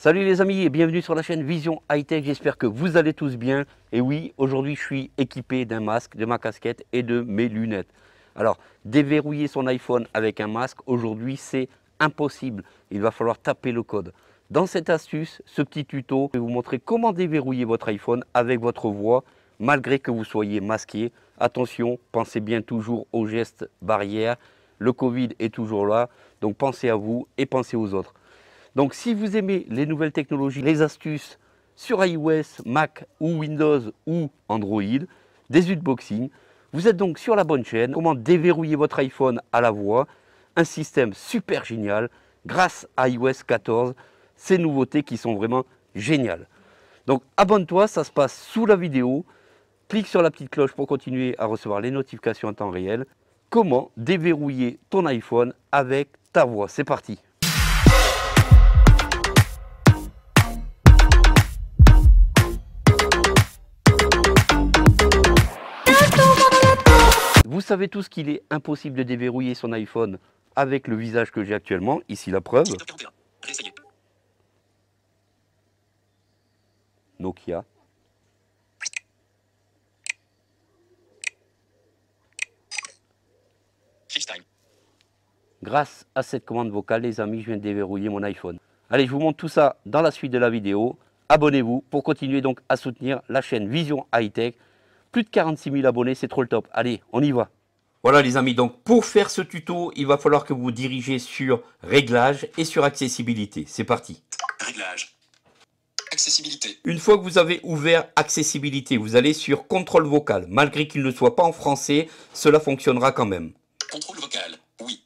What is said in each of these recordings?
Salut les amis et bienvenue sur la chaîne Vision Hightech, j'espère que vous allez tous bien. Et oui, aujourd'hui je suis équipé d'un masque, de ma casquette et de mes lunettes. Alors, déverrouiller son iPhone avec un masque, aujourd'hui c'est impossible, il va falloir taper le code. Dans cette astuce, ce petit tuto, je vais vous montrer comment déverrouiller votre iPhone avec votre voix, malgré que vous soyez masqué. Attention, pensez bien toujours aux gestes barrières, le Covid est toujours là, donc pensez à vous et pensez aux autres. Donc si vous aimez les nouvelles technologies, les astuces sur iOS, Mac ou Windows ou Android, des unboxings, vous êtes donc sur la bonne chaîne. Comment déverrouiller votre iPhone à la voix Un système super génial grâce à iOS 14, ces nouveautés qui sont vraiment géniales. Donc abonne-toi, ça se passe sous la vidéo. Clique sur la petite cloche pour continuer à recevoir les notifications en temps réel. Comment déverrouiller ton iPhone avec ta voix C'est parti Vous savez tous qu'il est impossible de déverrouiller son iPhone avec le visage que j'ai actuellement. Ici la preuve. Nokia. Grâce à cette commande vocale, les amis, je viens de déverrouiller mon iPhone. Allez, je vous montre tout ça dans la suite de la vidéo. Abonnez-vous pour continuer donc à soutenir la chaîne Vision Hightech. Plus de 46 000 abonnés, c'est trop le top. Allez, on y va. Voilà les amis, donc pour faire ce tuto, il va falloir que vous vous dirigez sur réglage et sur Accessibilité. C'est parti. Réglage. Accessibilité. Une fois que vous avez ouvert Accessibilité, vous allez sur Contrôle vocal. Malgré qu'il ne soit pas en français, cela fonctionnera quand même. Contrôle vocal. Oui.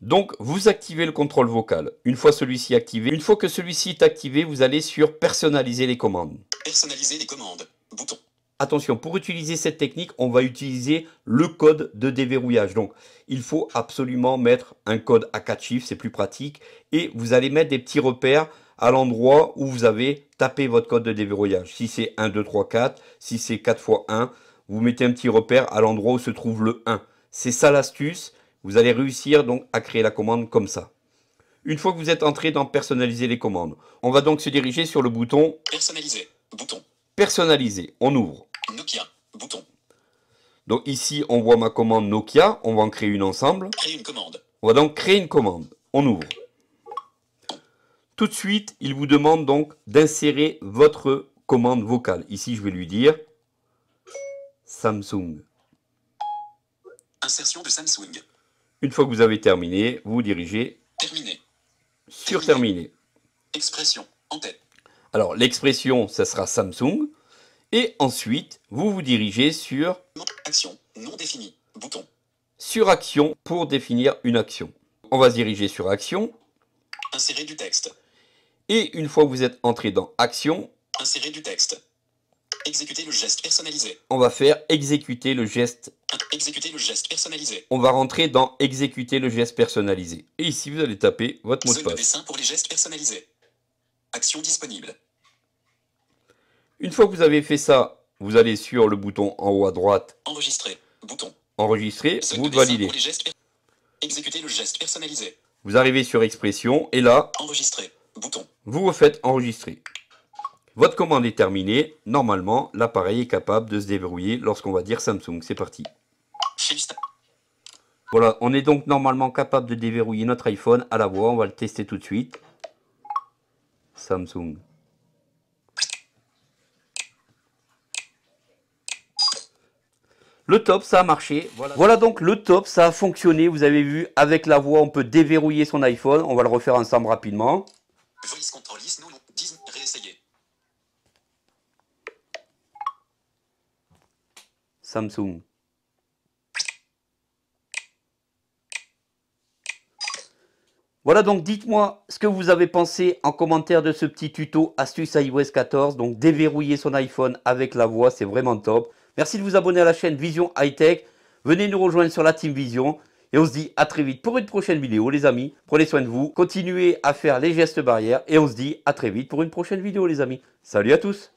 Donc, vous activez le contrôle vocal. Une fois celui-ci activé, une fois que celui-ci est activé, vous allez sur Personnaliser les commandes. Personnaliser les commandes. Bouton. Attention, pour utiliser cette technique, on va utiliser le code de déverrouillage. Donc, il faut absolument mettre un code à 4 chiffres, c'est plus pratique. Et vous allez mettre des petits repères à l'endroit où vous avez tapé votre code de déverrouillage. Si c'est 1, 2, 3, 4, si c'est 4 x 1, vous mettez un petit repère à l'endroit où se trouve le 1. C'est ça l'astuce. Vous allez réussir donc à créer la commande comme ça. Une fois que vous êtes entré dans personnaliser les commandes, on va donc se diriger sur le bouton personnaliser. Bouton personnaliser. On ouvre. Nokia. Bouton. Donc ici, on voit ma commande Nokia. On va en créer une ensemble. Créer une commande. On va donc créer une commande. On ouvre. Tout de suite, il vous demande donc d'insérer votre commande vocale. Ici, je vais lui dire Samsung. Insertion de Samsung. Une fois que vous avez terminé, vous, dirigez Terminé. sur Terminé. Expression en tête. Alors, l'expression, ce sera Samsung. Et ensuite, vous vous dirigez sur Action, non définie, bouton. Sur Action pour définir une action. On va se diriger sur Action. Insérer du texte. Et une fois que vous êtes entré dans Action, Insérer du texte. Exécuter le geste personnalisé. On va faire exécuter le geste. Exécuter le geste personnalisé. On va rentrer dans exécuter le geste personnalisé. Et ici, vous allez taper votre mot de passe. pour les gestes personnalisés. Action disponible. Une fois que vous avez fait ça, vous allez sur le bouton en haut à droite. Enregistrer. Bouton. Enregistrer. vous validez. Exécuter le geste personnalisé. Vous arrivez sur expression et là. Enregistrer. Bouton. Vous refaites enregistrer. Votre commande est terminée. Normalement, l'appareil est capable de se déverrouiller lorsqu'on va dire Samsung. C'est parti. Voilà, on est donc normalement capable de déverrouiller notre iPhone à la voix. On va le tester tout de suite. Samsung. Le top, ça a marché. Voilà. donc le top, ça a fonctionné. Vous avez vu, avec la voix, on peut déverrouiller son iPhone. On va le refaire ensemble rapidement. Samsung. Voilà donc dites-moi ce que vous avez pensé en commentaire de ce petit tuto astuce iOS 14. Donc déverrouiller son iPhone avec la voix, c'est vraiment top. Merci de vous abonner à la chaîne Vision High Tech. Venez nous rejoindre sur la Team Vision. Et on se dit à très vite pour une prochaine vidéo, les amis. Prenez soin de vous. Continuez à faire les gestes barrières. Et on se dit à très vite pour une prochaine vidéo, les amis. Salut à tous.